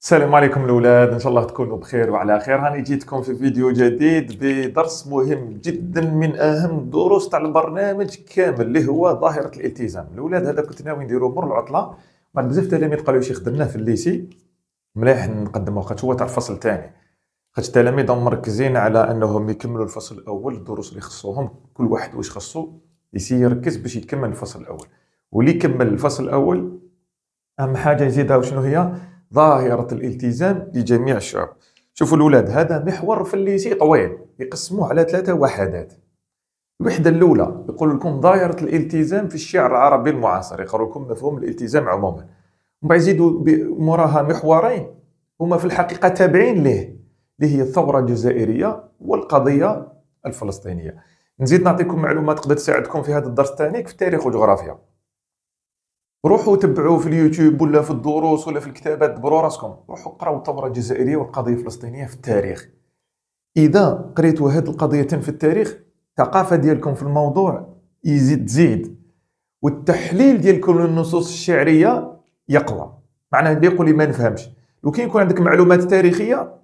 السلام عليكم الاولاد ان شاء الله تكونوا بخير وعلى خير هاني جيتكم في فيديو جديد بدرس مهم جدا من اهم الدروس تاع البرنامج كامل اللي هو ظاهره الالتزام الاولاد هذا كنت ناوي نديرو مر العطله بعد بزاف تلاميذ قالوا شي خدمناه في الليسي مليح نقدمه وقت هو تاع الفصل الثاني خاطش التلاميذ مركزين على انهم يكملوا الفصل الاول الدروس اللي خصوهم كل واحد واش خصو يسي يركز باش يكمل الفصل الاول واللي يكمل الفصل الاول اهم حاجه يزيدها وشنو هي ظاهرة الالتزام لجميع الشعوب شوفوا الأولاد هذا محور في الليسي طويل يقسموه على ثلاثة وحدات الوحدة الأولى يقول لكم ظاهرة الالتزام في الشعر العربي المعاصر يقول لكم مفهوم الالتزام عموما ومن بعد يزيدوا موراها محورين هما في الحقيقة تابعين له اللي هي الثورة الجزائرية والقضية الفلسطينية نزيد نعطيكم معلومات تقدر تساعدكم في هذا الدرس الثاني في التاريخ والجغرافيا روحوا تبعوا في اليوتيوب ولا في الدروس ولا في الكتابات دبروا راسكم روحوا قراوا الثوره الجزائريه والقضيه الفلسطينيه في التاريخ اذا قريتوا هذه القضيتين في التاريخ الثقافه ديالكم في الموضوع يزيد تزيد والتحليل ديالكم للنصوص الشعريه يقوى معناه اللي يقول لي ما نفهمش لو كان يكون عندك معلومات تاريخيه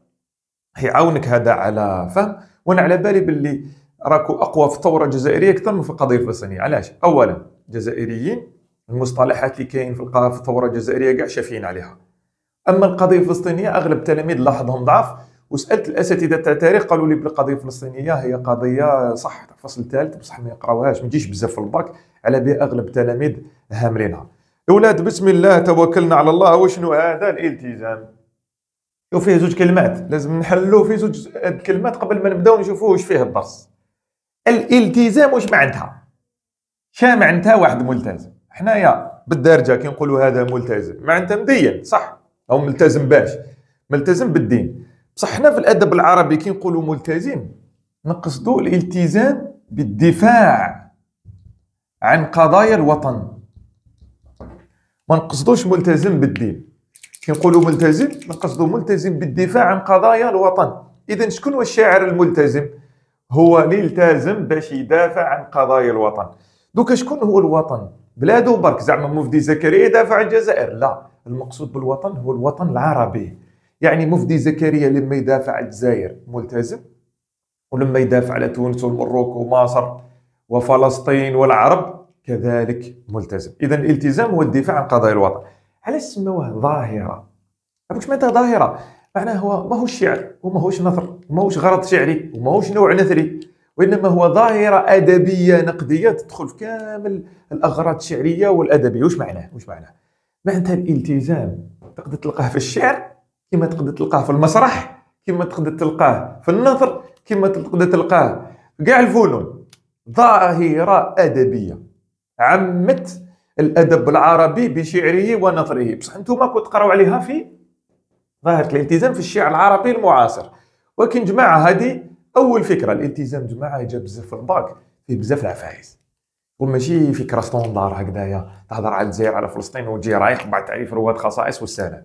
هيعاونك هذا على فهم وانا على بالي باللي راكو اقوى في الثوره الجزائريه اكثر من في القضيه الفلسطينيه علاش اولا جزائريين المصطلحات اللي كاين في الثوره الجزائريه كاع شافين عليها اما القضيه الفلسطينيه اغلب التلاميذ لاحظهم ضعف وسالت الاساتذه تاع التاريخ قالوا لي بالقضيه الفلسطينيه هي قضيه صح فصل ثالث بصح ما يقراوهاش ما تجيش بزاف في الباك على بها اغلب التلاميذ هاملينها اولاد بسم الله توكلنا على الله وشنو هذا الالتزام وفيه زوج كلمات لازم نحلو في زوج كلمات قبل ما نبداو نشوفوا واش فيه الدرس الالتزام واش معناتها شا معناتها واحد ملتزم حنايا بالدارجه كي نقولوا هذا ملتزم معناتها مدين صح او ملتزم باش ملتزم بالدين بصح حنا في الادب العربي كي نقولوا ملتزم نقصدوا الالتزام بالدفاع عن قضايا الوطن ما نقصدوش ملتزم بالدين كي نقولوا ملتزم نقصدوا ملتزم بالدفاع عن قضايا الوطن اذا شكون هو الشاعر الملتزم هو اللي التزم باش يدافع عن قضايا الوطن دوكا شكون هو الوطن بلاده برك زعما مفدي زكريا يدافع عن الجزائر لا المقصود بالوطن هو الوطن العربي يعني مفدي زكريا لما يدافع عن الجزائر ملتزم ولما يدافع على تونس والمروك ومصر وفلسطين والعرب كذلك ملتزم اذا الالتزام هو الدفاع عن قضايا الوطن علاش سموه ظاهره واش معناتها ظاهره معناه هو ماهوش شعر وماهوش نثر وماهوش غرض شعري وماهوش نوع نثري وانما هو ظاهره ادبيه نقديه تدخل في كامل الاغراض الشعريه والادبيه واش معناه واش معناه معناتها الالتزام تقدر تلقاه في الشعر كما تقدر تلقاه في المسرح كما تقدر تلقاه في النثر كما تقدر تلقاه كاع الفنون ظاهره ادبيه عمت الادب العربي بشعره ونثره بصح انتم كنت تقراو عليها في ظاهره الالتزام في الشعر العربي المعاصر ولكن جماعه هذه اول فكره الالتزام جماعه جا بزاف في الباك فيه بزاف العفايس وماشي فكره ستوندار هكذايا تهضر على الجزائر على فلسطين وتجي رايح بعد تعريف رواد خصائص والسلام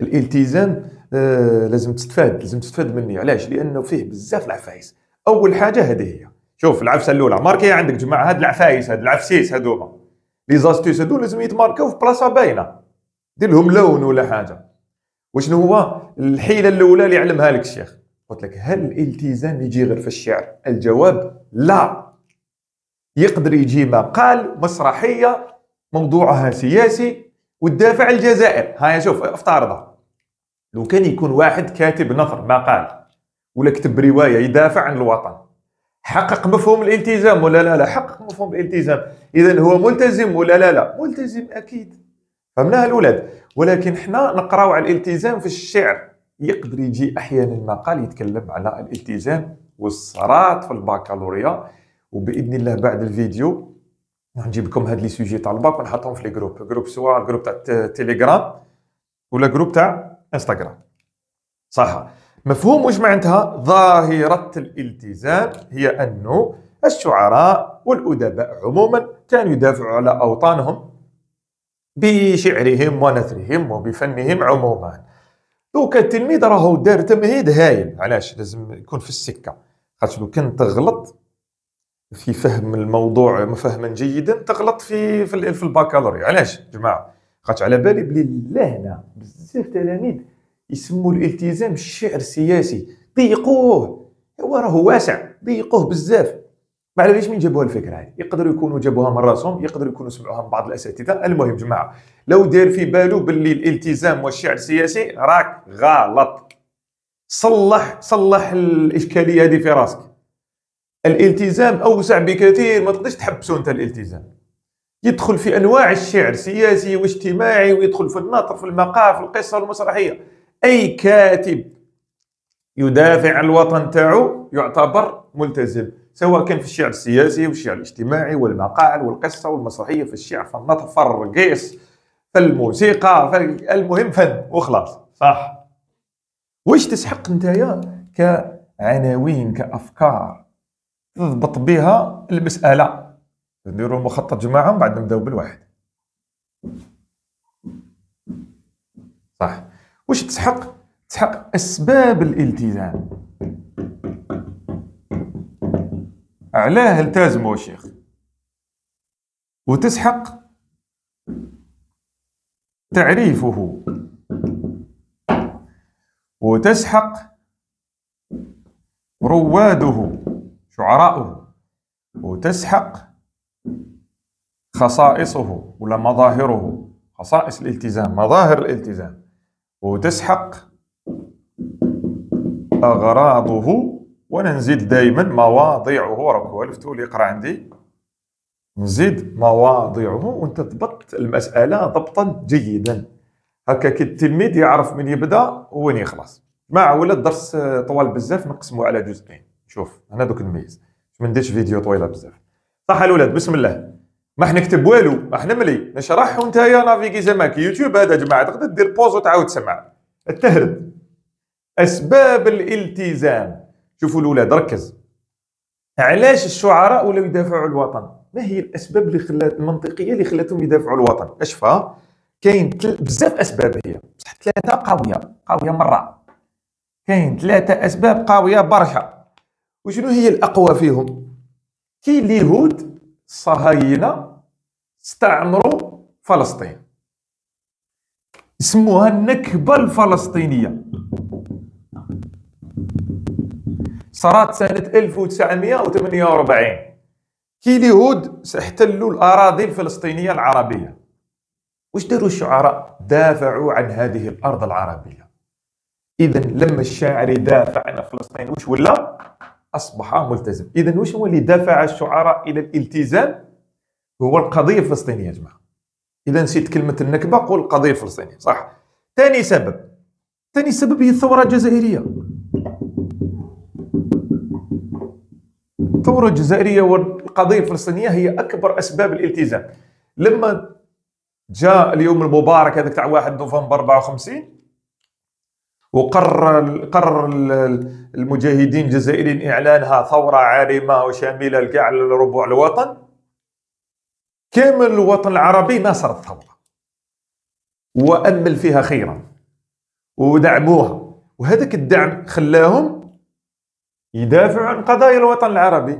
الالتزام آه لازم تستفاد لازم تستفاد مني علاش لانه فيه بزاف العفايس اول حاجه هذه هي شوف العفسه الاولى ماركي إيه عندك جماعه هاد العفايس هاد العفسيس هذوما لي زاستيس هذو لازم يتماركاو في بلاصه باينه دير لهم لون ولا حاجه وشنو هو الحيله الاولى اللي علمها لك الشيخ قلت لك هل الالتزام يجي غير في الشعر الجواب لا يقدر يجي مقال مسرحيه موضوعها سياسي والدافع الجزائر هيا شوف افترضها لو كان يكون واحد كاتب نثر مقال ولا كتب روايه يدافع عن الوطن حقق مفهوم الالتزام ولا لا لا حقق مفهوم الالتزام اذا هو ملتزم ولا لا لا ملتزم اكيد فهمناها الاولاد ولكن حنا نقراو على الالتزام في الشعر يقدر يجي احيانا مقال يتكلم على الالتزام والصرات في الباكالوريا وباذن الله بعد الفيديو نجيب لكم هاد لي سوجي تاع الباك ونحطهم في لي جروب جروب سواء الجروب تاع تيليجرام ولا جروب تاع انستغرام صح مفهوم واش معناتها ظاهره الالتزام هي انه الشعراء والادباء عموما كانوا يدافعوا على اوطانهم بشعرهم ونثرهم وبفنهم عموما دوك التلميذ راهو دار تمهيد هايل علاش لازم يكون في السكه خاطر لو كان تغلط في فهم الموضوع فهما جيدا تغلط في في, البكالوريا علاش جماعه خاطر على بالي بلي لهنا بزاف تلاميذ يسموا الالتزام الشعر السياسي ضيقوه هو راهو واسع ضيقوه بزاف معليش من جابوها الفكره هذه يقدروا يكونوا جابوها من راسهم يقدروا يكونوا سمعوها من بعض الاساتذه المهم جماعه لو دار في باله باللي الالتزام والشعر السياسي راك غلط صلح صلح الاشكاليه هذه في راسك الالتزام اوسع بكثير ما تقدرش تحبسوا انت الالتزام يدخل في انواع الشعر سياسي واجتماعي ويدخل في النطر في المقاهي في القصه والمسرحيه اي كاتب يدافع عن الوطن تاعو يعتبر ملتزم سواء كان في الشعر السياسي والشعر الاجتماعي والمقال والقصه والمسرحيه في الشعر فالنثر فالرقيص فالموسيقى المهم فن وخلاص صح واش تسحق نتايا كعناوين كافكار تضبط بها المساله نديروا المخطط جماعه ومن بعد نبداو بالواحد صح واش تسحق تسحق اسباب الالتزام علاه التزموا الشيخ وتسحق تعريفه وتسحق رواده شعراؤه وتسحق خصائصه ولا مظاهره خصائص الالتزام مظاهر الالتزام وتسحق أغراضه وانا نزيد دائما مواضيعه راك والفتو اللي يقرا عندي نزيد مواضيعه وانت ضبط المساله ضبطا جيدا هكا كي التلميذ يعرف من يبدا وين يخلص مع ولا الدرس طوال بزاف نقسمو على جزئين شوف انا دوك نميز ما نديرش فيديو طويله بزاف صح الولاد بسم الله ما حنكتب والو احنا ملي نشرح ونتايا نافيكي زعماك يوتيوب هذا جماعه تقدر دير بوز وتعاود تسمع التهرب اسباب الالتزام شوفوا الاولاد ركز علاش الشعراء ولاو يدافعوا الوطن ما هي الاسباب اللي خلات المنطقيه اللي خلاتهم يدافعوا الوطن اش فيها كاين بزاف اسباب هي بصح ثلاثه قويه قويه مره كاين ثلاثه اسباب قويه برشا وشنو هي الاقوى فيهم كاين اليهود الصهاينه استعمروا فلسطين يسموها النكبه الفلسطينيه صارت سنة 1948 كي اليهود احتلوا الأراضي الفلسطينية العربية واش داروا الشعراء؟ دافعوا عن هذه الأرض العربية إذا لما الشاعر يدافع عن فلسطين واش ولا؟ أصبح ملتزم إذا واش هو اللي دفع الشعراء إلى الالتزام؟ هو القضية الفلسطينية يا جماعة إذا نسيت كلمة النكبة قول القضية الفلسطينية صح ثاني سبب ثاني سبب هي الثورة الجزائرية الثورة الجزائرية والقضية الفلسطينية هي أكبر أسباب الالتزام لما جاء اليوم المبارك هذاك تاع 1 نوفمبر 54 وقرر قرر المجاهدين الجزائريين اعلانها ثوره عارمه وشامله لكاع ربوع الوطن كامل الوطن العربي ناصر الثوره وامل فيها خيرا ودعموها وهذاك الدعم خلاهم يدافع عن قضايا الوطن العربي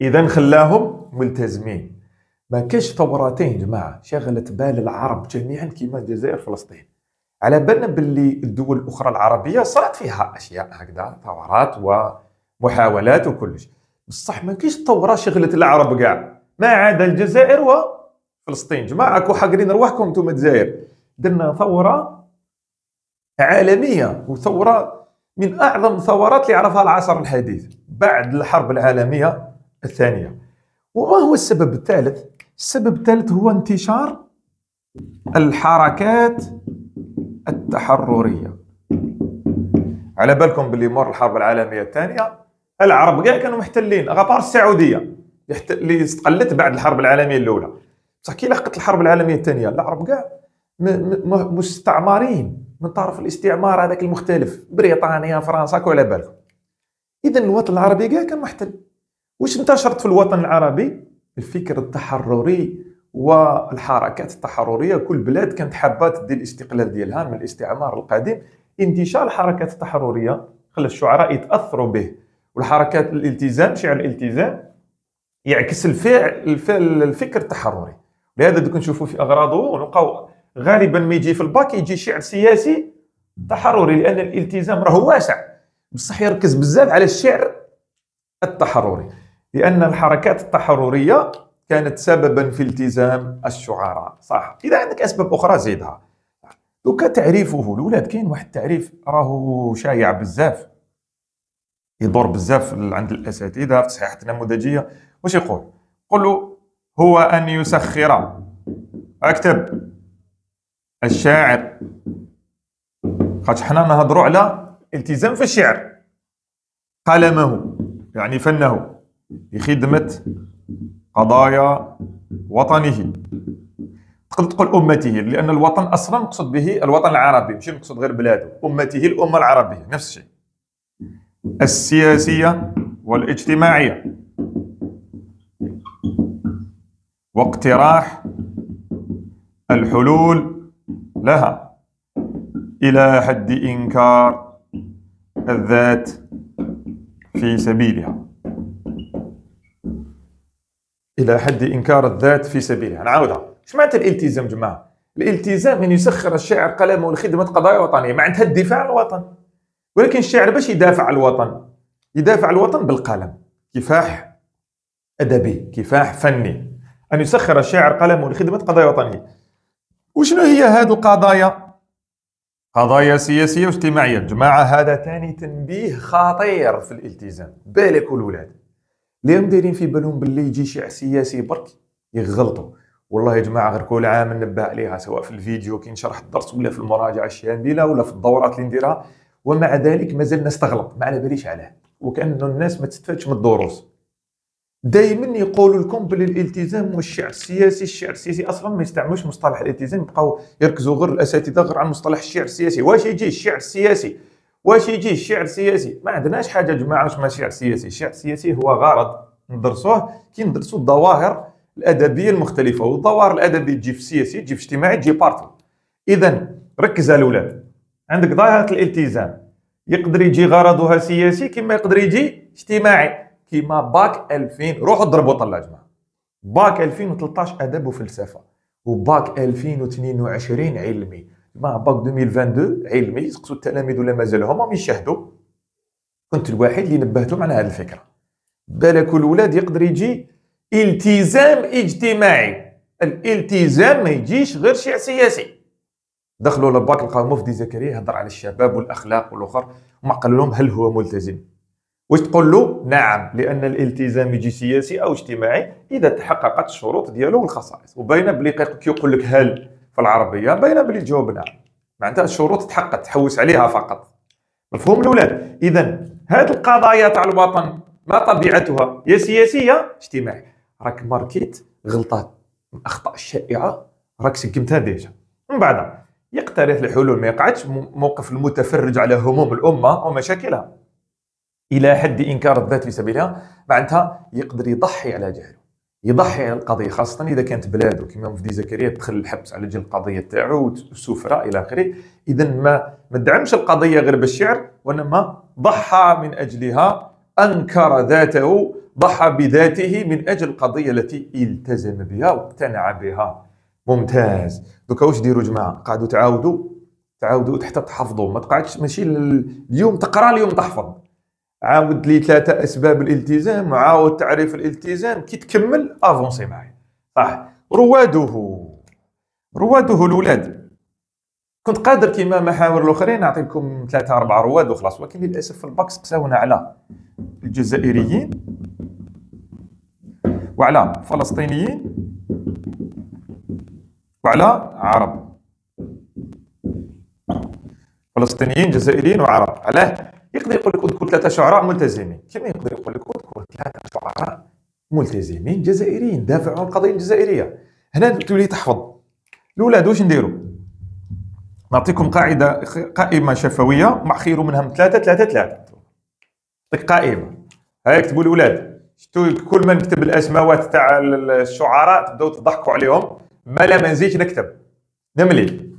اذا خلاهم ملتزمين ما كاش ثورتين جماعه شغلت بال العرب جميعا كيما الجزائر فلسطين على بالنا باللي الدول الاخرى العربيه صارت فيها اشياء هكذا ثورات ومحاولات وكلش بصح ما كاش ثوره شغلت العرب كاع ما عدا الجزائر وفلسطين جماعه كو حاقرين رواحكم نتوما الجزائر درنا ثوره عالميه وثوره من اعظم الثورات اللي عرفها العصر الحديث بعد الحرب العالميه الثانيه وما هو السبب الثالث السبب الثالث هو انتشار الحركات التحرريه على بالكم باللي مر الحرب العالميه الثانيه العرب كاع كانوا محتلين غبار السعوديه اللي استقلت بعد الحرب العالميه الاولى بصح كي لحقت الحرب العالميه الثانيه العرب كاع مستعمرين من طرف الاستعمار هذاك المختلف بريطانيا فرنسا كو على بالكم اذا الوطن العربي كاع كان محتل واش انتشرت في الوطن العربي الفكر التحرري والحركات التحرريه كل بلاد كانت حابه تدي الاستقلال ديالها من الاستعمار القديم انتشار الحركات التحرريه خلى الشعراء يتاثروا به والحركات الالتزام شعر الالتزام يعكس الفعل الفكر التحرري لهذا دوك نشوفوا في اغراضه ونلقاو غالبا ما يجي في الباك يجي شعر سياسي تحرري لان الالتزام راه واسع بصح يركز بزاف على الشعر التحرري لان الحركات التحرريه كانت سببا في التزام الشعراء صح اذا عندك اسباب اخرى زيدها دوكا تعريفه الاولاد كاين واحد التعريف راهو شايع بزاف يدور بزاف عند الاساتذه في صحيحه النموذجيه واش يقول يقول هو ان يسخر اكتب الشاعر خاطش حنا نهضروا على التزام في الشعر قلمه يعني فنه لخدمة قضايا وطنه تقدر تقول أمته لأن الوطن أصلا نقصد به الوطن العربي ماشي نقصد غير بلاده أمته الأمة العربية نفس الشيء السياسية والاجتماعية واقتراح الحلول لها إلى حد إنكار الذات في سبيلها إلى حد إنكار الذات في سبيلها نعاودها اش معناتها الالتزام جماعة الالتزام أن يسخر الشاعر قلمه لخدمة قضايا وطنية معناتها الدفاع عن الوطن ولكن الشاعر باش يدافع عن الوطن يدافع عن الوطن بالقلم كفاح أدبي كفاح فني أن يسخر الشاعر قلمه لخدمة قضايا وطنية وشنو هي هذه القضايا قضايا سياسيه واجتماعيه جماعه هذا ثاني تنبيه خطير في الالتزام بالك الولاد اللي دايرين في بالهم باللي يجي شيع سياسي برك يغلطوا والله يا جماعه غير كل عام ننبه عليها سواء في الفيديو كي نشرح الدرس ولا في المراجعه الشامله ولا في الدورات اللي نديرها ومع ذلك مازال نستغلط ما على باليش علاه وكانه الناس ما تستفادش من الدروس دائما يقولوا لكم بلي الالتزام والشعر السياسي الشعر السياسي اصلا ما يستعملوش مصطلح الالتزام يبقاو يركزوا غير الاساتذه غير على مصطلح الشعر السياسي واش يجي الشعر السياسي واش يجي الشعر السياسي ما عندناش حاجه جماعه واش ماشي شعر سياسي الشعر السياسي هو غرض ندرسوه كي ندرسوا الظواهر الادبيه المختلفه والظواهر الادبيه تجي في السياسي تجي في الاجتماعي تجي بارتو اذا ركز الاولاد عندك ظاهره الالتزام يقدر يجي غرضها سياسي كما يقدر يجي اجتماعي كيما باك 2000 روحوا ضربوا طلع جماعه باك 2013 ادب وفلسفه وباك 2022 علمي مع باك 2022 علمي سقسوا التلاميذ ولا مازال هما يشاهدوا كنت الوحيد اللي نبهتهم على هذه الفكره بالك الولاد يقدر يجي التزام اجتماعي الالتزام ما يجيش غير شيء سياسي دخلوا لباك لقاو مفدي زكريا يهضر على الشباب والاخلاق والاخر وما قال لهم هل هو ملتزم واش تقول له نعم لان الالتزام يجي سياسي او اجتماعي اذا تحققت الشروط ديالو والخصائص وباينه بلي كيقول لك هل في العربيه باينه بلي الجواب نعم معناتها الشروط تحققت تحوس عليها فقط مفهوم الاولاد اذا هذه القضايا تاع الوطن ما طبيعتها يا سياسيه اجتماعيه راك ماركيت غلطات أخطاء الاخطاء الشائعه راك سقمتها ديجا من بعد يقترح الحلول ما يقعدش موقف المتفرج على هموم الامه ومشاكلها الى حد انكار الذات في سبيلها معناتها يقدر يضحي على جهله يضحي على القضيه خاصه اذا كانت بلاده كما مفدي زكريا دخل الحبس على جهة القضيه تاعو وسفرة الى اخره اذا ما ما دعمش القضيه غير بالشعر وانما ضحى من اجلها انكر ذاته ضحى بذاته من اجل القضيه التي التزم بها واقتنع بها ممتاز دوكا واش ديروا جماعه قعدوا تعاودوا تعاودوا حتى تحفظوا ما تقعدش ماشي اليوم تقرا اليوم تحفظ عاود لي ثلاثه اسباب الالتزام عاود تعريف الالتزام كي تكمل افونسي معايا صح رواده رواده الاولاد كنت قادر كيما محاور الاخرين نعطي لكم ثلاثه اربعه رواد وخلاص ولكن للاسف في الباك سقساونا على الجزائريين وعلى فلسطينيين وعلى عرب فلسطينيين جزائريين وعرب علاه يقدر يقول لك اذكر ثلاثه شعراء ملتزمين كما يقدر يقول لك اذكر ثلاثه شعراء ملتزمين جزائريين دافعوا عن القضيه الجزائريه هنا تولي تحفظ الاولاد واش نديروا نعطيكم قاعده قائمه شفويه مع خيروا منها من ثلاثه ثلاثه ثلاثه ديك قائمه هاي كتبوا الاولاد شتو كل ما نكتب الاسماوات تاع الشعراء تبداو تضحكوا عليهم ما لا ما نزيدش نكتب نملي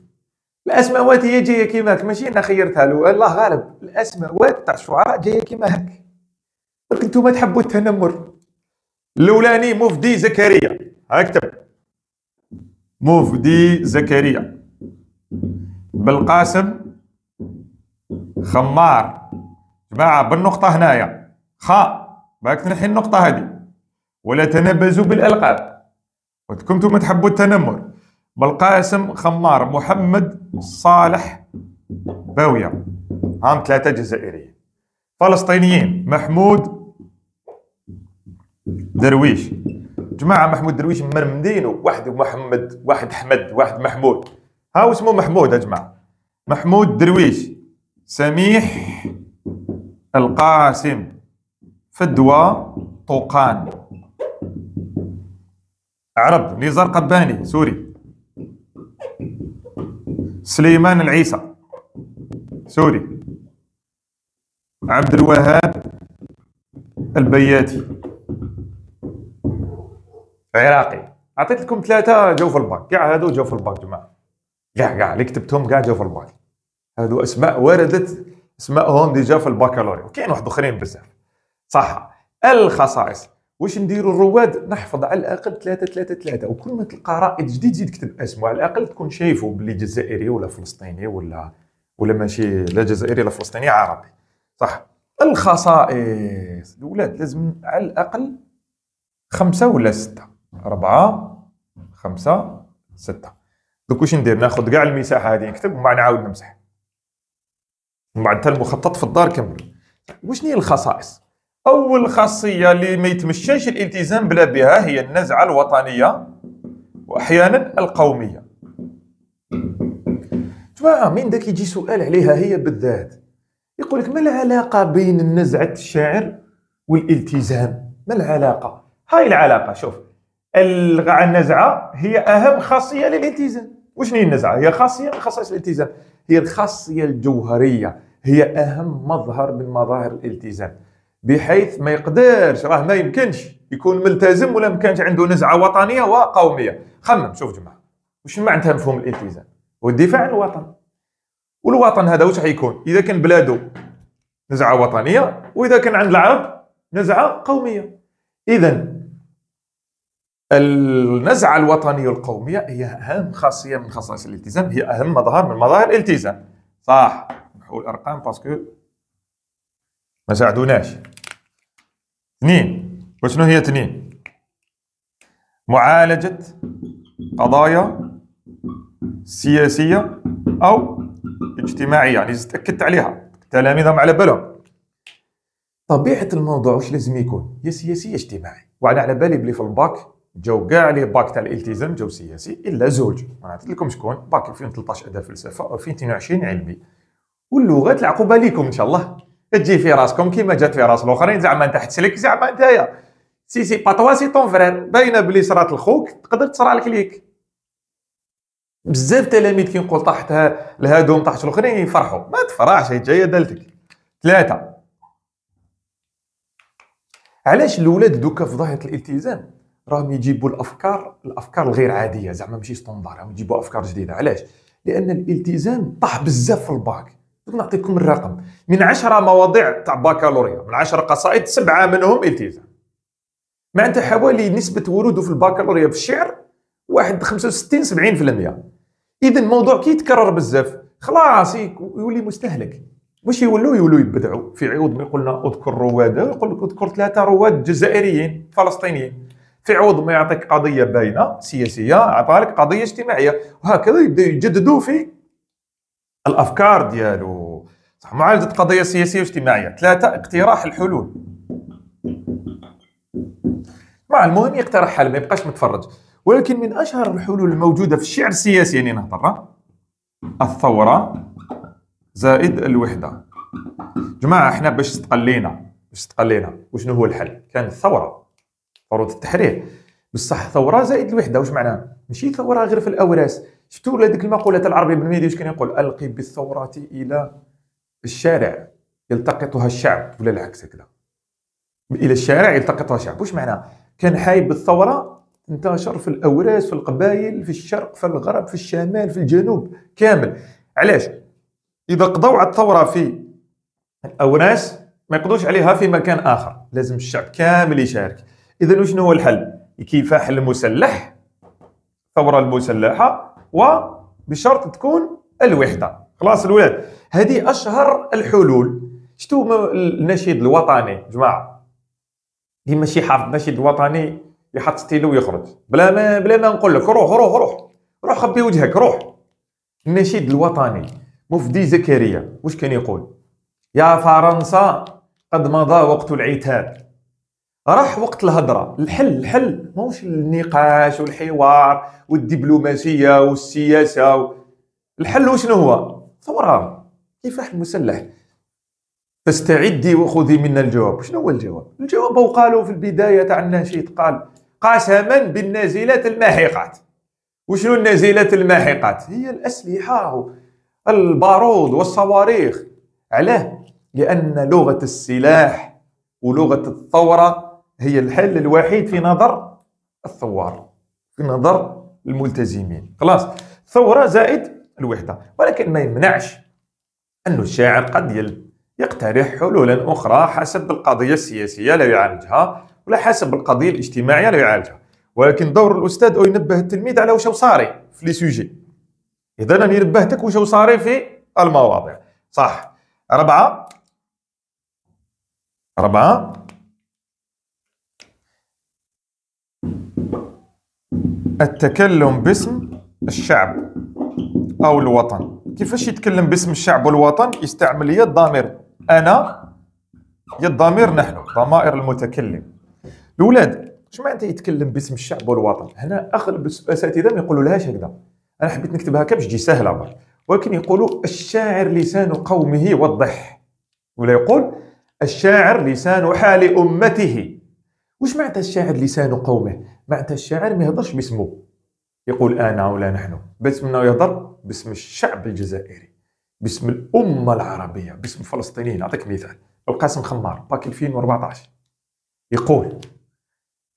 الاسماوات هي جايه كيما هكا ماشي انا خيرتها له الله غالب الاسماوات تاع الشعراء جايه كيما هكا درك نتوما تحبوا التنمر الاولاني مفدي زكريا اكتب مفدي زكريا بالقاسم خمار جماعه بالنقطه هنايا خاء باك تنحي النقطه هذه ولا تنبزوا بالالقاب وكنتم تحبوا التنمر بالقاسم خمار محمد صالح باوية هم ثلاثة جزائريين فلسطينيين محمود درويش جماعة محمود درويش من مدينه واحد محمد واحد أحمد واحد محمود هاو اسمه محمود يا جماعة محمود درويش سميح القاسم فدوى طوقان عرب نزار قباني سوري سليمان العيسى سوري عبد الوهاب البياتي عراقي عطيت لكم ثلاثه جاو في الباك كاع هادو جاو في الباك جماعه كاع كاع اللي كتبتهم كاع جاو في الباك هادو اسماء وردت اسمائهم ديجا في البكالوريا وكاين واحد اخرين بزاف صح الخصائص واش نديروا الرواد نحفظ على الاقل 3 3 3 وكل ما تلقى رائد جديد زيد كتب اسمه على الاقل تكون شايفه باللي جزائري ولا فلسطيني ولا ولا ماشي لا جزائري لا فلسطيني عربي صح الخصائص الاولاد لازم على الاقل خمسه ولا سته اربعه خمسه سته دوك واش ندير ناخذ كاع المساحه هذه نكتب ومن بعد نعاود نمسح من بعد المخطط في الدار كمل واش هي الخصائص أول خاصية اللي ما يتمشاش الالتزام بلا بها هي النزعة الوطنية وأحيانا القومية جماعة من داك يجي سؤال عليها هي بالذات يقول لك ما العلاقة بين نزعة الشاعر والالتزام ما العلاقة هاي العلاقة شوف النزعة هي أهم خاصية للالتزام وشنو هي النزعة هي خاصية خاصية الالتزام هي الخاصية الجوهرية هي أهم مظهر من مظاهر الالتزام بحيث ما يقدرش راه ما يمكنش يكون ملتزم ولا ما كانش عنده نزعه وطنيه وقوميه خمم شوف جماعه واش معناتها مفهوم الالتزام والدفاع عن الوطن والوطن هذا واش حيكون اذا كان بلادو نزعه وطنيه واذا كان عند العرب نزعه قوميه اذا النزعه الوطنيه والقوميه هي اهم خاصيه من خصائص الالتزام هي اهم مظهر من مظاهر الالتزام صح نحول الارقام باسكو ما ساعدوناش اثنين وشنو هي اثنين معالجة قضايا سياسية أو اجتماعية يعني تأكدت عليها تلاميذهم على بالهم طبيعة الموضوع واش لازم يكون يا سياسي يا اجتماعي وأنا على بالي بلي في الباك جو كاع لي باك تاع الالتزام جو سياسي الا زوج انا عطيت لكم شكون باك 2013 اداب فلسفه 2022 علمي واللغات العقوبه ليكم ان شاء الله تجي في راسكم كيما جات في راس الاخرين زعما انت حتسلك زعما يا سي سي با سي طون فرير باينه بلي صرات لخوك تقدر تصرى لك ليك بزاف تلاميذ كي نقول طاحت لهادو طاحت الاخرين يفرحوا ما تفرحش هي جايه دالتك ثلاثه علاش الاولاد دوكا في ظاهره الالتزام راهم يجيبوا الافكار الافكار الغير عاديه زعما ماشي ستوندار راهم يجيبوا افكار جديده علاش لان الالتزام طاح بزاف في الباك نعطيكم الرقم من عشرة مواضيع تاع بكالوريا من عشرة قصائد سبعة منهم التزام معناتها حوالي نسبة وروده في البكالوريا في الشعر واحد 65 70% اذا موضوع كي يتكرر بزاف خلاص يولي مستهلك واش يولوا يولوا يبدعوا في عوض ما يقولنا اذكر رواد يقول لك اذكر ثلاثه رواد جزائريين فلسطينيين في عوض ما يعطيك قضيه باينه سياسيه عطالك قضيه اجتماعيه وهكذا يبداو يجددوا في الافكار ديالو صح معالجه قضايا سياسيه واجتماعيه ثلاثه اقتراح الحلول مع المهم يقترح حل ما يبقاش متفرج ولكن من اشهر الحلول الموجوده في الشعر السياسي يعني نهضر الثوره زائد الوحده جماعه احنا باش تقلينا باش تقلينا وشنو هو الحل كان الثوره ثوره التحرير بصح ثوره زائد الوحده واش معناها ماشي ثوره غير في الاوراس شفتوا ولا ديك المقوله تاع العربي بن مهدي واش كان يقول القي بالثوره الى الشارع يلتقطها الشعب ولا العكس هكذا الى الشارع يلتقطها الشعب واش معناها كان حايب الثوره انتشر في الاوراس في القبائل في الشرق في الغرب في الشمال في الجنوب كامل علاش اذا قضوا على الثوره في الاوراس ما يقضوش عليها في مكان اخر لازم الشعب كامل يشارك اذا شنو هو الحل كيف المسلح الثوره المسلحه وبشرط تكون الوحده خلاص الولاد هذه اشهر الحلول شتو النشيد الوطني جماعه ديما شي حافظ النشيد الوطني يحط ستيلو ويخرج بلا ما بلا ما نقول لك روح روح روح روح خبي وجهك روح النشيد الوطني مفدي زكريا واش كان يقول يا فرنسا قد مضى وقت العتاب راح وقت الهضره الحل الحل ماهوش النقاش والحوار والدبلوماسيه والسياسه و... الحل وشنو هو ثوره كفاح مسلح فاستعدي وخذي منا الجواب شنو هو الجواب الجواب هو قالوا في البدايه تاع النشيد قال قسما بالنازلات الماحقات وشنو النازلات الماحقات هي الاسلحه البارود والصواريخ علاه لان لغه السلاح ولغه الثوره هي الحل الوحيد في نظر الثوار في نظر الملتزمين خلاص ثورة زائد الوحدة ولكن ما يمنعش أن الشاعر قد يقترح حلولا أخرى حسب القضية السياسية لا يعالجها ولا حسب القضية الاجتماعية لا يعالجها ولكن دور الأستاذ أو ينبه التلميذ على واش صاري في لي سوجي إذا أنا نبهتك واش صاري في المواضيع صح ربعة ربعة التكلم باسم الشعب او الوطن كيفاش يتكلم باسم الشعب والوطن يستعمل هي الضمير انا هي الضمير نحن ضمائر المتكلم الاولاد اش معناتها يتكلم باسم الشعب والوطن هنا اغلب الاساتذه ما يقولوا لهاش هكذا انا حبيت نكتبها هكا باش تجي سهله برك ولكن يقولوا الشاعر لسان قومه وضح ولا يقول الشاعر لسان حال امته واش معناتها الشاعر لسان قومه معناتها الشاعر ما يهضرش باسمه يقول انا ولا نحن بس انه يهضر باسم الشعب الجزائري باسم الامه العربيه باسم الفلسطينيين نعطيك مثال القاسم خمار باك 2014 يقول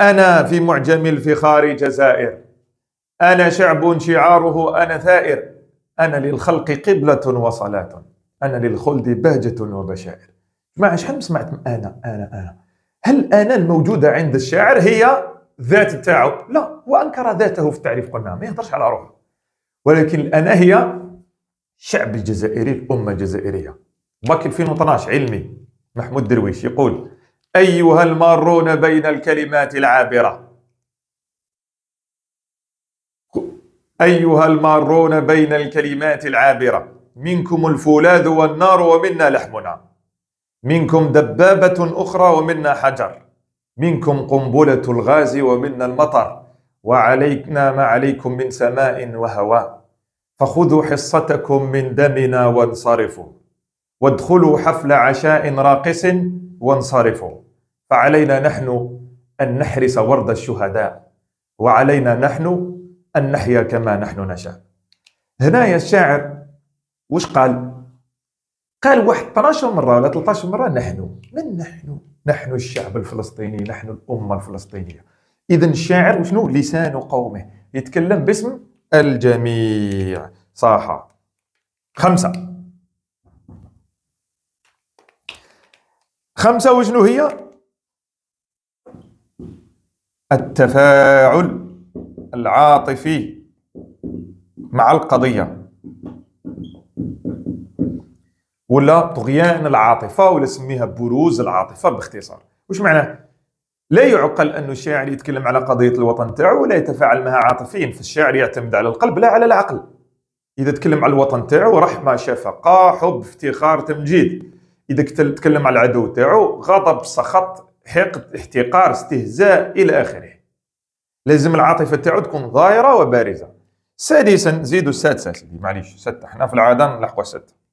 انا في معجم الفخار جزائر انا شعب شعاره انا ثائر انا للخلق قبله وصلاه انا للخلد بهجه وبشائر ما شحال سمعت انا انا انا هل انا الموجوده عند الشاعر هي الذات نتاعو إيه. لا هو انكر ذاته في التعريف قلنا ما يهضرش على روحه ولكن الانا هي الشعب الجزائري الامه الجزائريه باك 2012 علمي محمود درويش يقول ايها المارون بين الكلمات العابره ايها المارون بين الكلمات العابره منكم الفولاذ والنار ومنا لحمنا منكم دبابه اخرى ومنا حجر منكم قنبلة الغاز ومنا المطر وعلينا ما عليكم من سماء وهواء فخذوا حصتكم من دمنا وانصرفوا وادخلوا حفل عشاء راقص وانصرفوا فعلينا نحن أن نحرس ورد الشهداء وعلينا نحن أن نحيا كما نحن نشاء هنا الشاعر وش قال؟ قال واحد 12 مرة ولا 13 مرة نحن من نحن؟ نحن الشعب الفلسطيني نحن الأمة الفلسطينية إذا الشاعر وشنو لسان قومه يتكلم باسم الجميع صح خمسة خمسة وشنو هي التفاعل العاطفي مع القضية ولا طغيان العاطفه ولا سميها بروز العاطفه باختصار واش معناه لا يعقل أن الشاعر يتكلم على قضية الوطن تاعو ولا يتفاعل معها عاطفيا فالشاعر يعتمد على القلب لا على العقل إذا تكلم على الوطن تاعو رحمة شفقة حب افتخار تمجيد إذا تكلم على العدو تاعو غضب سخط حقد احتقار استهزاء إلى آخره لازم العاطفة تاعو تكون ظاهرة وبارزة سادسا زيدوا السادسة معليش ستة حنا في العادة نلحقوا ستة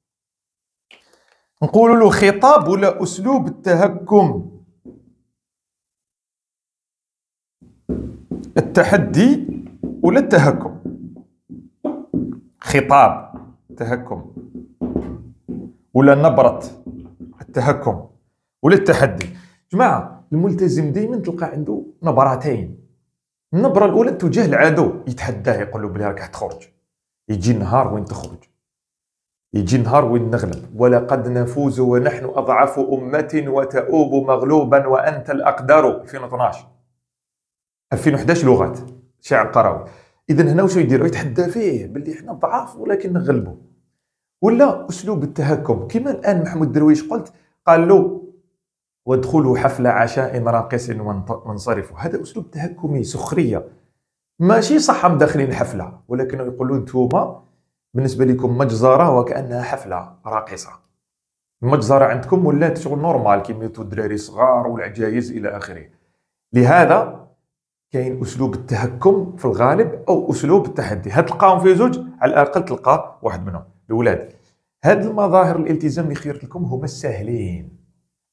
نقولوا له خطاب ولا اسلوب التهكم التحدي ولا التهكم خطاب تهكم ولا نبرة التهكم ولا التحدي جماعة الملتزم دائما تلقى عنده نبرتين النبرة الأولى تجاه العدو يتحداه يقول له بلي راك تخرج يجي النهار وين تخرج يجي نهار وين نغلب ولقد نفوز ونحن اضعف امه وتؤوب مغلوبا وانت الاقدر 2012 2011 لغات شاعر قراوي اذا هنا واش يديروا يتحدى فيه باللي احنا ضعاف ولكن نغلبوا ولا اسلوب التهكم كما الان محمود درويش قلت قال له وادخلوا حفل عشاء راقص وانصرفوا هذا اسلوب تهكمي سخريه ماشي صح داخلين حفله ولكن يقولون انتوما بالنسبه لكم مجزره وكانها حفله راقصه المجزره عندكم ولات شغل نورمال كيما الدراري صغار والعجايز الى اخره لهذا كاين اسلوب التهكم في الغالب او اسلوب التحدي هاد تلقاهم في زوج على الاقل تلقى واحد منهم الاولاد هاد المظاهر الالتزام اللي خيرت لكم هما الساهلين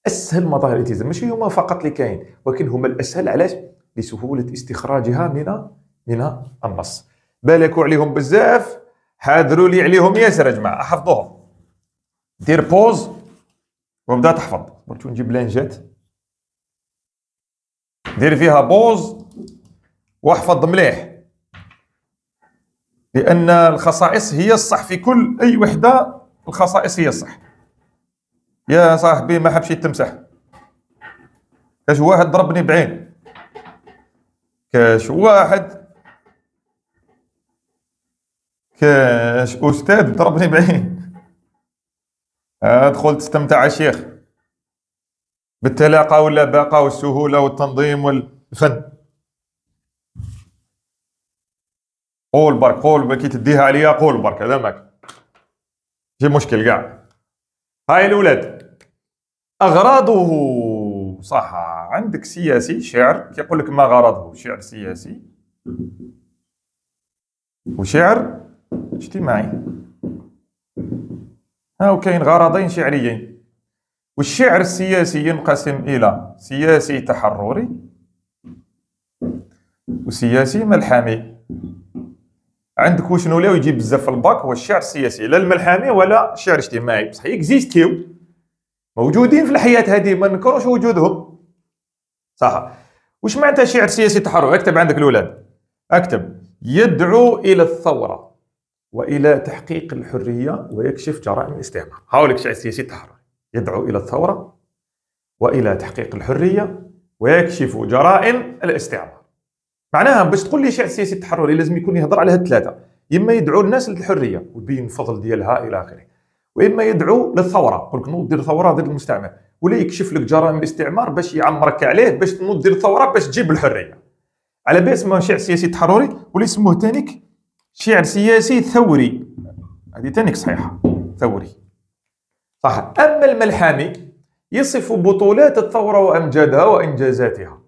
اسهل مظاهر الالتزام ماشي هما فقط اللي كاين ولكن هما الاسهل علاش لسهوله استخراجها من من النص بالكوا عليهم بزاف حاذروا لي عليهم ياسر يا جماعه احفظوهم دير بوز وبدا تحفظ برتو نجيب لانجات دير فيها بوز واحفظ مليح لان الخصائص هي الصح في كل اي وحده الخصائص هي الصح يا صاحبي ما حبش يتمسح كاش واحد ضربني بعين كاش واحد كاش استاذ ضربني بعين ادخل تستمتع يا شيخ بالتلاقه واللباقه والسهوله والتنظيم والفن قول برك قول كي تديها عليا قول برك هذا ماك شي مشكل كاع هاي الاولاد اغراضه صح عندك سياسي شعر كيقول لك ما غرضه شعر سياسي وشعر اجتماعي هاو كاين غرضين شعريين والشعر السياسي ينقسم إلى سياسي تحرري وسياسي ملحمي عندك وشنو لا يجيب بزاف في الباك هو الشعر السياسي لا الملحمي ولا الشعر الاجتماعي بصح اكزيستيو موجودين في الحياه هذه ما نكروش وجودهم صح واش معناتها شعر سياسي تحرر اكتب عندك الاولاد اكتب يدعو الى الثوره والى تحقيق الحريه ويكشف جرائم الاستعمار هؤلاء الشيعة السياسي التحرري يدعو الى الثوره والى تحقيق الحريه ويكشف جرائم الاستعمار معناها باش تقول لي الشيعة السياسي التحرري لازم يكون يهضر على هاد الثلاثه اما يدعو الناس للحريه ويبين الفضل ديالها الى اخره واما يدعو للثوره يقول لك نوض دير ثوره ضد المستعمر ولا يكشف لك جرائم الاستعمار باش يعمرك عليه باش نوض دير ثوره باش تجيب الحريه على باس ما شيع سياسي تحرري ولا يسموه تانيك شعر سياسي ثوري هذه تانيك صحيحة ثوري صح أما الملحمي يصف بطولات الثورة وأمجادها وإنجازاتها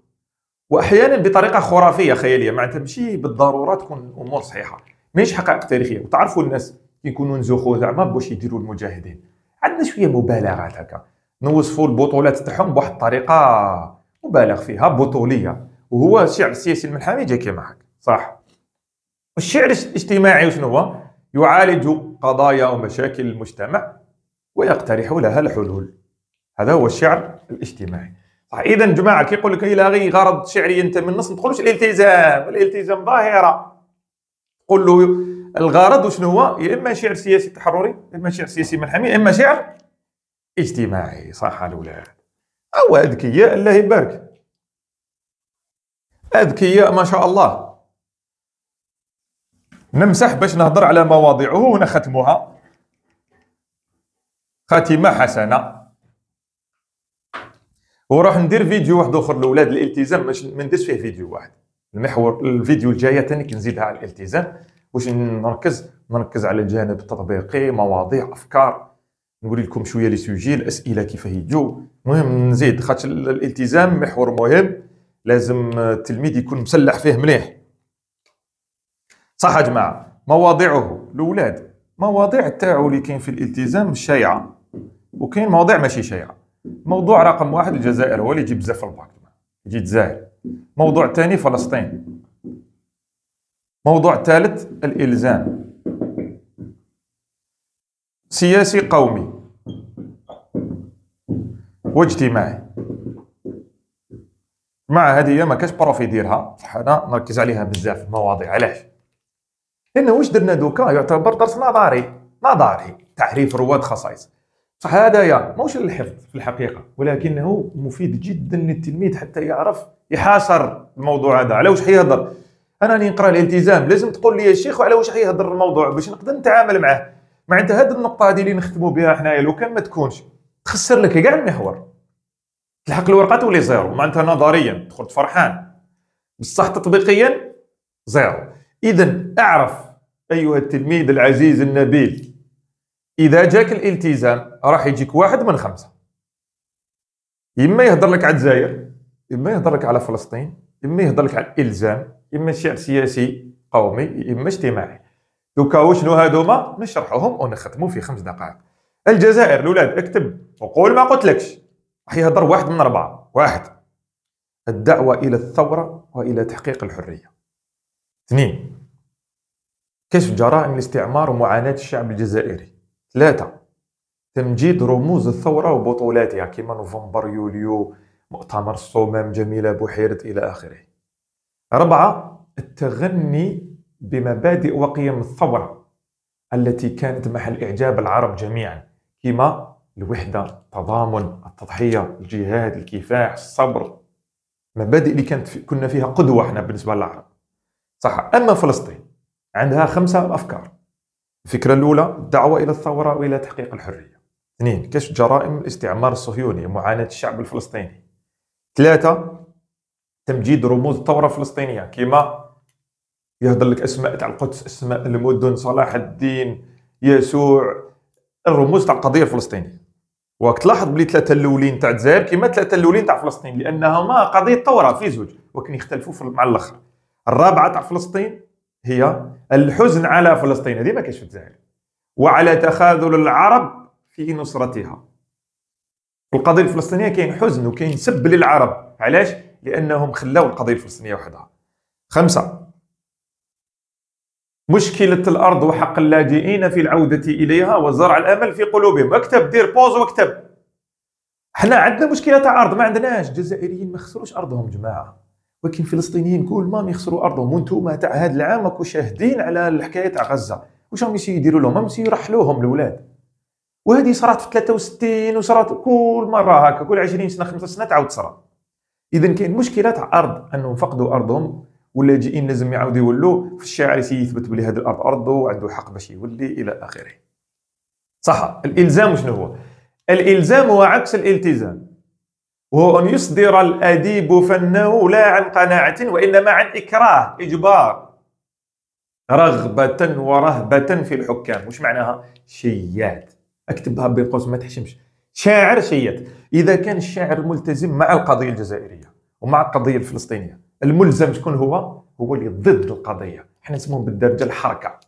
وأحيانا بطريقة خرافية خيالية مع ماشي بالضرورة تكون الأمور صحيحة ماهيش حقائق تاريخية وتعرفوا الناس يكونوا نزوخوا زعما باش يديروا المجاهدين عندنا شوية مبالغات هكا نوصفوا البطولات تاعهم بواحد الطريقة مبالغ فيها بطولية وهو الشعر السياسي الملحمي جاي كيما هكا صح الشعر الاجتماعي شنو هو؟ يعالج قضايا ومشاكل المجتمع ويقترح لها الحلول هذا هو الشعر الاجتماعي اذا جماعه كي يقول لك الى غير غرض شعري ينتمي النص ما تقولوش الالتزام الالتزام ظاهره قل له الغرض وشنو هو يا اما شعر سياسي تحرري يا اما شعر سياسي ملحمي يا اما شعر اجتماعي صح الاولاد او اذكياء الله يبارك اذكياء ما شاء الله نمسح باش نهضر على مواضيعه ونختمها خاتمه حسنه وراح ندير فيديو واحد اخر لاولاد الالتزام باش ما نديرش فيه فيديو واحد المحور الفيديو الجايه تاني كنزيدها على الالتزام واش نركز نركز على الجانب التطبيقي مواضيع افكار نوري لكم شويه لي سوجي الاسئله كيف جو المهم نزيد خاطر الالتزام محور مهم لازم التلميذ يكون مسلح فيه مليح صح يا جماعه مواضيعه الاولاد مواضيع تاعو اللي كاين في الالتزام شايعه وكاين مواضيع ماشي شايعه موضوع رقم واحد الجزائر هو اللي يجيب بزاف في الباك يجي الجزائر موضوع ثاني فلسطين موضوع ثالث الالزام سياسي قومي واجتماعي مع هذه ما كاش بروف يديرها صح انا نركز عليها بزاف المواضيع علاش لان واش درنا دوكا يعتبر درس نظري نظري تعريف رواد خصائص صح يا ماهوش للحفظ في الحقيقه ولكنه مفيد جدا للتلميذ حتى يعرف يحاصر الموضوع هذا على واش حيهضر انا راني نقرا الالتزام لازم تقول لي يا شيخ على واش حيهضر الموضوع باش نقدر نتعامل معاه مع انت هذه النقطه هذه اللي نختموا بها حنايا لو كان ما تكونش تخسر لك كاع المحور تلحق الورقه تولي زيرو معناتها نظريا تخرج فرحان بصح تطبيقيا زيرو إذا اعرف أيها التلميذ العزيز النبيل إذا جاك الالتزام راح يجيك واحد من خمسة إما يهضر لك على الجزائر إما يهضر لك على فلسطين إما يهضر لك على الإلزام إما شعر سياسي قومي إما اجتماعي دوكا وشنو هادوما نشرحوهم ونختموا في خمس دقائق الجزائر الاولاد اكتب وقول ما قلتلكش راح يهضر واحد من اربعه واحد الدعوه الى الثوره والى تحقيق الحريه اثنين كشف جرائم الاستعمار ومعاناة الشعب الجزائري ثلاثة تمجيد رموز الثورة وبطولاتها كما نوفمبر يوليو مؤتمر الصمام جميلة بحيرة إلى آخره أربعة التغني بمبادئ وقيم الثورة التي كانت محل إعجاب العرب جميعا كما الوحدة التضامن التضحية الجهاد الكفاح الصبر مبادئ اللي كانت كنا فيها قدوة احنا بالنسبة للعرب صح أما فلسطين عندها خمسة أفكار الفكرة الأولى الدعوة إلى الثورة وإلى تحقيق الحرية اثنين كشف جرائم الاستعمار الصهيوني ومعاناة الشعب الفلسطيني ثلاثة تمجيد رموز الثورة الفلسطينية كما يهضر لك أسماء تاع القدس أسماء المدن صلاح الدين يسوع الرموز تاع القضية الفلسطينية وقت تلاحظ بلي ثلاثة الأولين تاع الجزائر كيما ثلاثة الأولين تاع فلسطين لأنهما قضية ثورة في زوج ولكن يختلفوا مع الآخر الرابعه تاع فلسطين هي الحزن على فلسطين هذه ما كاينش في الجزائر وعلى تخاذل العرب في نصرتها القضيه الفلسطينيه كاين حزن وكاين سب للعرب علاش لانهم خلاو القضيه الفلسطينيه وحدها خمسه مشكلة الأرض وحق اللاجئين في العودة إليها وزرع الأمل في قلوبهم اكتب دير بوز واكتب احنا عندنا مشكلة تاع أرض ما عندناش الجزائريين ما خسروش أرضهم جماعة ولكن الفلسطينيين كل ما يخسروا ارضهم وانتم تاع هذا العام راكم شاهدين على الحكايه تاع غزه واش راهم يديروا لهم راهم يرحلوهم الاولاد وهذه صرات في 63 وصرات كل مره هكا كل 20 سنه 5 سنه تعاود صرا اذا كاين مشكله تاع ارض انهم فقدوا ارضهم واللاجئين لازم يعاودوا يولوا في الشاعر يثبت بلي هذه الارض ارضه وعنده حق باش يولي الى اخره صح الالزام شنو هو الالزام هو عكس الالتزام وهو أن يصدر الأديب فنه لا عن قناعة وإنما عن إكراه إجبار رغبة ورهبة في الحكام وش معناها؟ شيات أكتبها بين قوس ما تحشمش شاعر شيات إذا كان الشاعر ملتزم مع القضية الجزائرية ومع القضية الفلسطينية الملزم شكون هو؟ هو اللي ضد القضية احنا نسموهم بالدارجة الحركة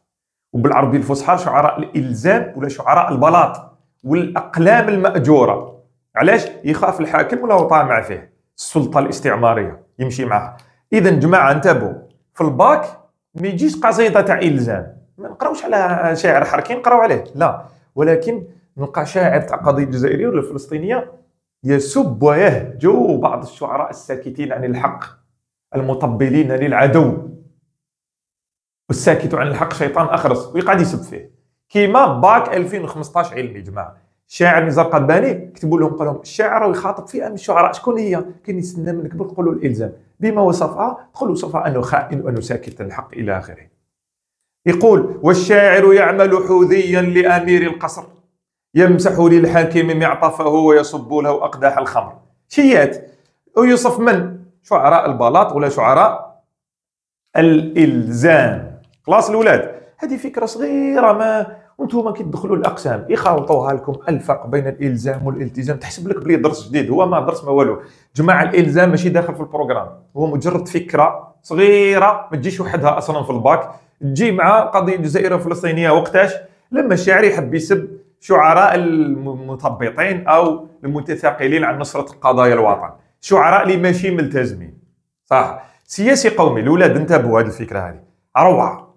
وبالعربية الفصحى شعراء الإلزام ولا شعراء البلاط والأقلام المأجورة علاش يخاف الحاكم ولا هو طامع فيه السلطه الاستعماريه يمشي معها اذا جماعه انتبهوا في الباك ما يجيش قصيده تاع الزام ما نقراوش على شاعر حركي نقراو عليه لا ولكن نلقى شاعر تاع القضيه الجزائريه ولا الفلسطينيه يسب ويهجو بعض الشعراء الساكتين عن الحق المطبلين للعدو والساكت عن الحق شيطان اخرس ويقعد يسب فيه كيما باك 2015 علمي جماعه الشاعر نزار قباني كتبوا لهم قال لهم الشاعر يخاطب فئه من الشعراء شكون هي؟ كاين يستنى منك بالقول الالزام بما وصفها قل وصفها انه خائن وانه ساكت الحق الى اخره يقول والشاعر يعمل حوذيا لامير القصر يمسح للحاكم معطفه ويصب له اقداح الخمر شيات ويوصف من شعراء البلاط ولا شعراء الالزام خلاص الاولاد هذه فكره صغيره ما وانتم كيدخلوا الاقسام يخلطوها لكم الفرق بين الالزام والالتزام تحسب لك بلي درس جديد هو ما درس ما والو جماعه الالزام ماشي داخل في البروغرام هو مجرد فكره صغيره ما تجيش وحدها اصلا في الباك تجي مع قضيه الجزائر الفلسطينيه وقتاش لما الشاعر يحب يسب شعراء المثبطين او المتثاقلين عن نصره قضايا الوطن شعراء اللي ماشي ملتزمين صح سياسي قومي الاولاد انتبهوا هذه الفكره هذه روعه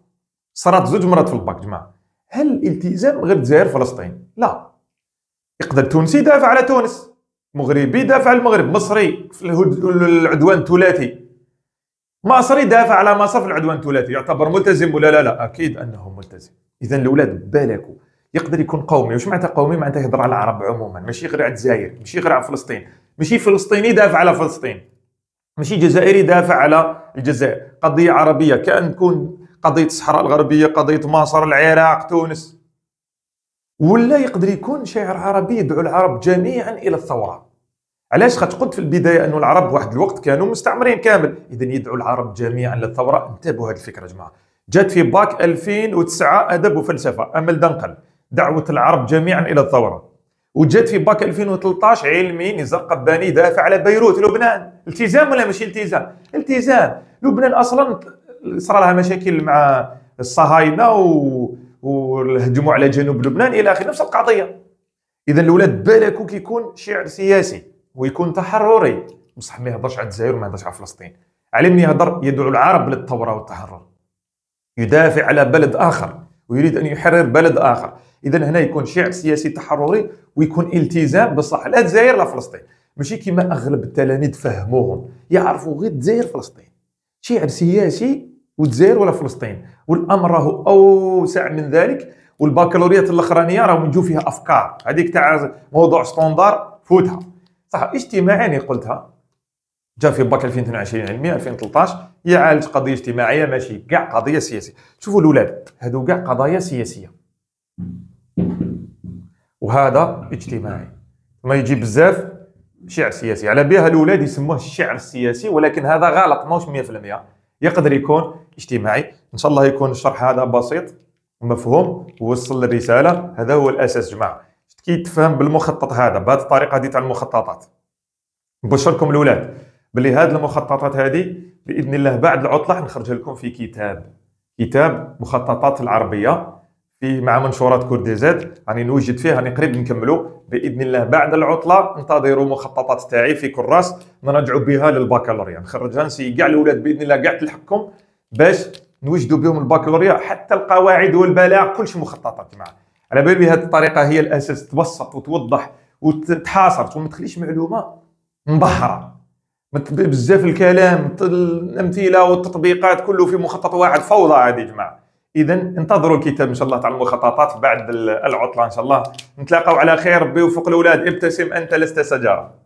صرات زوج مرات في الباك جماعه هل الالتزام غير الجزائر فلسطين؟ لا يقدر تونسي يدافع على تونس مغربي يدافع على المغرب مصري في العدوان الثلاثي مصري دافع على مصر في العدوان الثلاثي يعتبر ملتزم ولا لا لا اكيد انه ملتزم اذا الاولاد بالكوا يقدر يكون قومي واش معناتها قومي معناتها يهضر على العرب عموما ماشي غير على الجزائر ماشي غير على فلسطين ماشي فلسطيني دافع على فلسطين ماشي جزائري دافع على الجزائر قضيه عربيه كان تكون قضيه الصحراء الغربيه قضيه مصر العراق تونس ولا يقدر يكون شاعر عربي يدعو العرب جميعا الى الثوره علاش قلت في البدايه أن العرب واحد الوقت كانوا مستعمرين كامل اذا يدعو العرب جميعا للثوره انتبهوا هذه الفكره يا جماعه جات في باك 2009 ادب وفلسفه امل دنقل دعوه العرب جميعا الى الثوره وجات في باك 2013 علمي نزار قباني دافع على بيروت لبنان التزام ولا ماشي التزام التزام لبنان اصلا صار لها مشاكل مع الصهاينه و... وهجموا على جنوب لبنان الى اخره نفس القضيه اذا الاولاد بالكو كيكون شعر سياسي ويكون تحرري بصح ما يهضرش على الجزائر وما يهضرش على فلسطين علمني من يهضر يدعو العرب للثوره والتحرر يدافع على بلد اخر ويريد ان يحرر بلد اخر اذا هنا يكون شعر سياسي تحرري ويكون التزام بصح لا الجزائر لا فلسطين ماشي كما اغلب التلاميذ فهموهم يعرفوا غير الجزائر فلسطين شعب سياسي وتزاير ولا فلسطين والامر راهو اوسع من ذلك والباكالوريا الاخرانيه راهم نجو فيها افكار هذيك تاع موضوع ستوندار فوتها صح اجتماعيا قلتها جا في باك 2022 علمي 2013 يعالج قضيه اجتماعيه ماشي كاع قضيه سياسيه شوفوا الاولاد هذو كاع قضايا سياسيه وهذا اجتماعي ما يجي بزاف شعر سياسي على بها الاولاد يسموه الشعر السياسي ولكن هذا غلط ماهوش 100% يقدر يكون اجتماعي ان شاء الله يكون الشرح هذا بسيط مفهوم ووصل الرساله هذا هو الاساس جماعه كي تفهم بالمخطط هذا بهذه الطريقه هذه تاع المخططات نبشركم الاولاد بلي هذه المخططات هذه باذن الله بعد العطله نخرج لكم في كتاب كتاب مخططات العربيه في مع منشورات زيد راني نوجد فيه راني قريب نكملو باذن الله بعد العطله انتظروا مخططات تاعي في كراس نرجعوا بها للباكالوريا نخرجها نسي كاع الاولاد باذن الله كاع تلحقكم باش نوجدوا بهم الباكالوريا حتى القواعد والبلاغ كلش مخططات معاه على بالي بهذه الطريقه هي الاساس تبسط وتوضح وتحاصرت وما تخليش معلومه مبحره بزاف الكلام الامثله والتطبيقات كله في مخطط واحد فوضى عادي يا جماعه اذا انتظروا الكتاب ان شاء الله تاع المخططات بعد العطله ان شاء الله نتلاقاو على خير ربي الاولاد ابتسم انت لست شجره